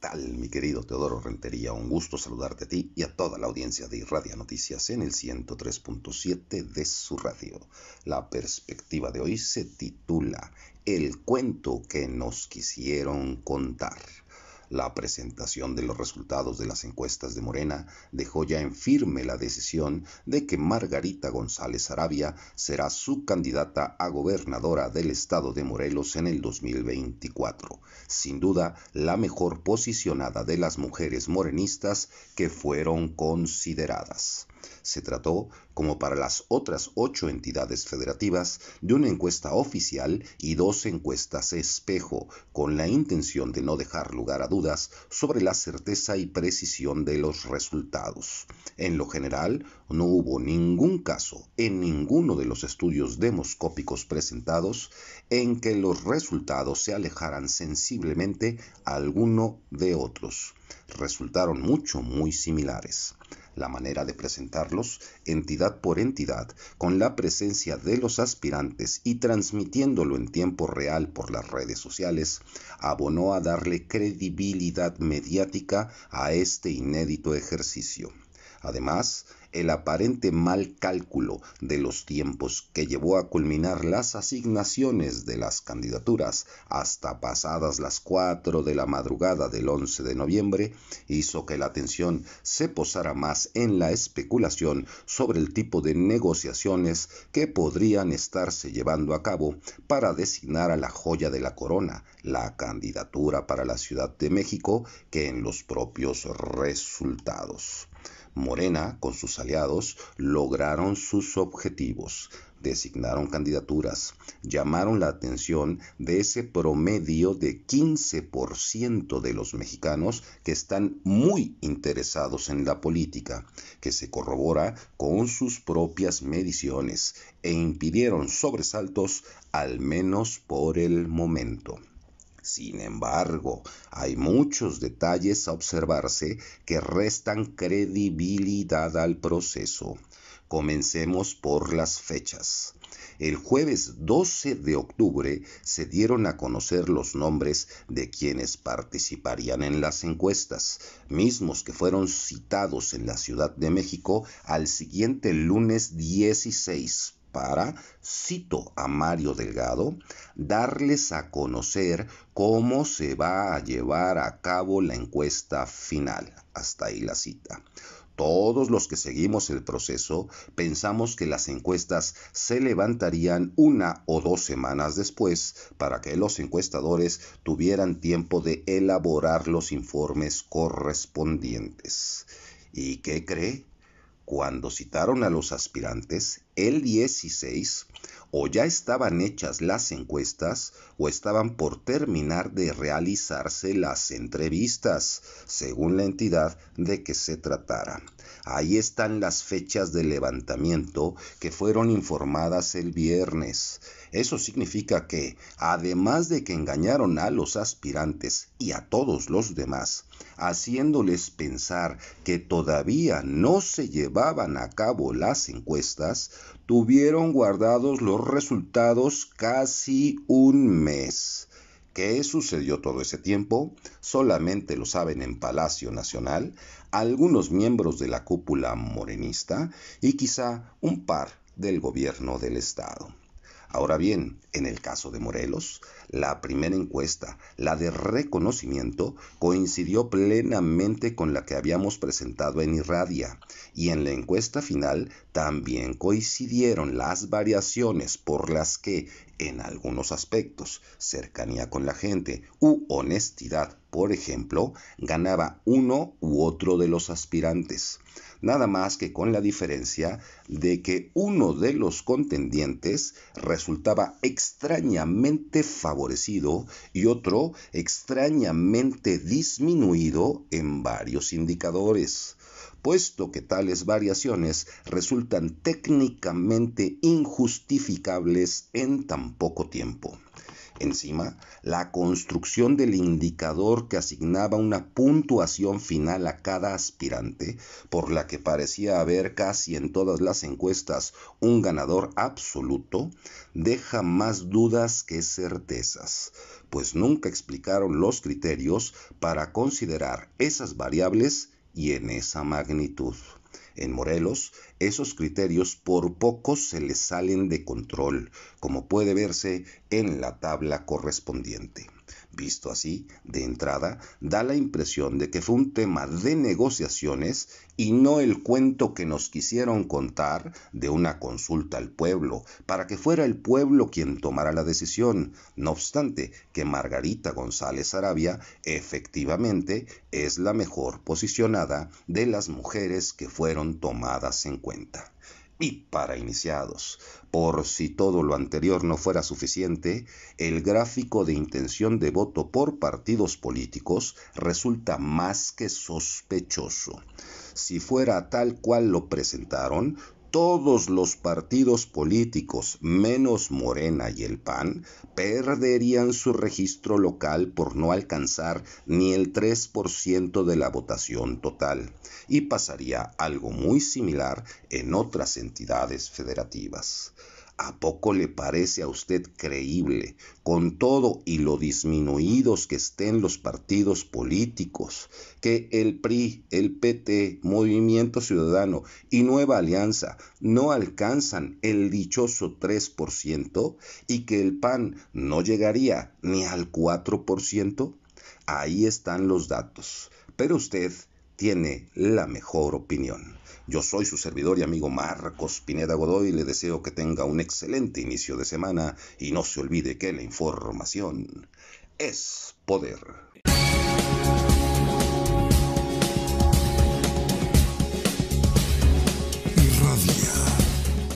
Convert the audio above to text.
tal, mi querido Teodoro Rentería? Un gusto saludarte a ti y a toda la audiencia de Irradia Noticias en el 103.7 de su radio. La perspectiva de hoy se titula El cuento que nos quisieron contar. La presentación de los resultados de las encuestas de Morena dejó ya en firme la decisión de que Margarita González Arabia será su candidata a gobernadora del estado de Morelos en el 2024. Sin duda, la mejor posicionada de las mujeres morenistas que fueron consideradas. Se trató, como para las otras ocho entidades federativas, de una encuesta oficial y dos encuestas espejo, con la intención de no dejar lugar a dudas sobre la certeza y precisión de los resultados. En lo general, no hubo ningún caso en ninguno de los estudios demoscópicos presentados en que los resultados se alejaran sensiblemente alguno de otros. Resultaron mucho muy similares la manera de presentarlos, entidad por entidad, con la presencia de los aspirantes y transmitiéndolo en tiempo real por las redes sociales, abonó a darle credibilidad mediática a este inédito ejercicio. Además, el aparente mal cálculo de los tiempos que llevó a culminar las asignaciones de las candidaturas hasta pasadas las 4 de la madrugada del 11 de noviembre hizo que la atención se posara más en la especulación sobre el tipo de negociaciones que podrían estarse llevando a cabo para designar a la joya de la corona, la candidatura para la Ciudad de México, que en los propios resultados. Morena, con sus aliados, lograron sus objetivos, designaron candidaturas, llamaron la atención de ese promedio de 15% de los mexicanos que están muy interesados en la política, que se corrobora con sus propias mediciones e impidieron sobresaltos al menos por el momento. Sin embargo, hay muchos detalles a observarse que restan credibilidad al proceso. Comencemos por las fechas. El jueves 12 de octubre se dieron a conocer los nombres de quienes participarían en las encuestas, mismos que fueron citados en la Ciudad de México al siguiente lunes 16 para, cito a Mario Delgado, darles a conocer cómo se va a llevar a cabo la encuesta final. Hasta ahí la cita. Todos los que seguimos el proceso pensamos que las encuestas se levantarían una o dos semanas después para que los encuestadores tuvieran tiempo de elaborar los informes correspondientes. ¿Y qué cree? Cuando citaron a los aspirantes, el 16 o ya estaban hechas las encuestas o estaban por terminar de realizarse las entrevistas, según la entidad de que se tratara. Ahí están las fechas de levantamiento que fueron informadas el viernes. Eso significa que, además de que engañaron a los aspirantes y a todos los demás, haciéndoles pensar que todavía no se llevaban a cabo las encuestas, tuvieron guardados los resultados casi un mes. ¿Qué sucedió todo ese tiempo? Solamente lo saben en Palacio Nacional, algunos miembros de la cúpula morenista y quizá un par del gobierno del Estado. Ahora bien, en el caso de Morelos, la primera encuesta, la de reconocimiento, coincidió plenamente con la que habíamos presentado en Irradia, y en la encuesta final también coincidieron las variaciones por las que en algunos aspectos, cercanía con la gente u honestidad, por ejemplo, ganaba uno u otro de los aspirantes. Nada más que con la diferencia de que uno de los contendientes resultaba extrañamente favorecido y otro extrañamente disminuido en varios indicadores puesto que tales variaciones resultan técnicamente injustificables en tan poco tiempo. Encima, la construcción del indicador que asignaba una puntuación final a cada aspirante, por la que parecía haber casi en todas las encuestas un ganador absoluto, deja más dudas que certezas, pues nunca explicaron los criterios para considerar esas variables y en esa magnitud. En Morelos, esos criterios por poco se les salen de control, como puede verse en la tabla correspondiente. Visto así, de entrada, da la impresión de que fue un tema de negociaciones y no el cuento que nos quisieron contar de una consulta al pueblo, para que fuera el pueblo quien tomara la decisión, no obstante que Margarita González Arabia efectivamente es la mejor posicionada de las mujeres que fueron tomadas en cuenta y para iniciados. Por si todo lo anterior no fuera suficiente, el gráfico de intención de voto por partidos políticos resulta más que sospechoso. Si fuera tal cual lo presentaron, todos los partidos políticos, menos Morena y el PAN, perderían su registro local por no alcanzar ni el 3% de la votación total, y pasaría algo muy similar en otras entidades federativas. ¿A poco le parece a usted creíble, con todo y lo disminuidos que estén los partidos políticos, que el PRI, el PT, Movimiento Ciudadano y Nueva Alianza no alcanzan el dichoso 3% y que el PAN no llegaría ni al 4%? Ahí están los datos. Pero usted tiene la mejor opinión. Yo soy su servidor y amigo Marcos Pineda Godoy le deseo que tenga un excelente inicio de semana y no se olvide que la información es poder.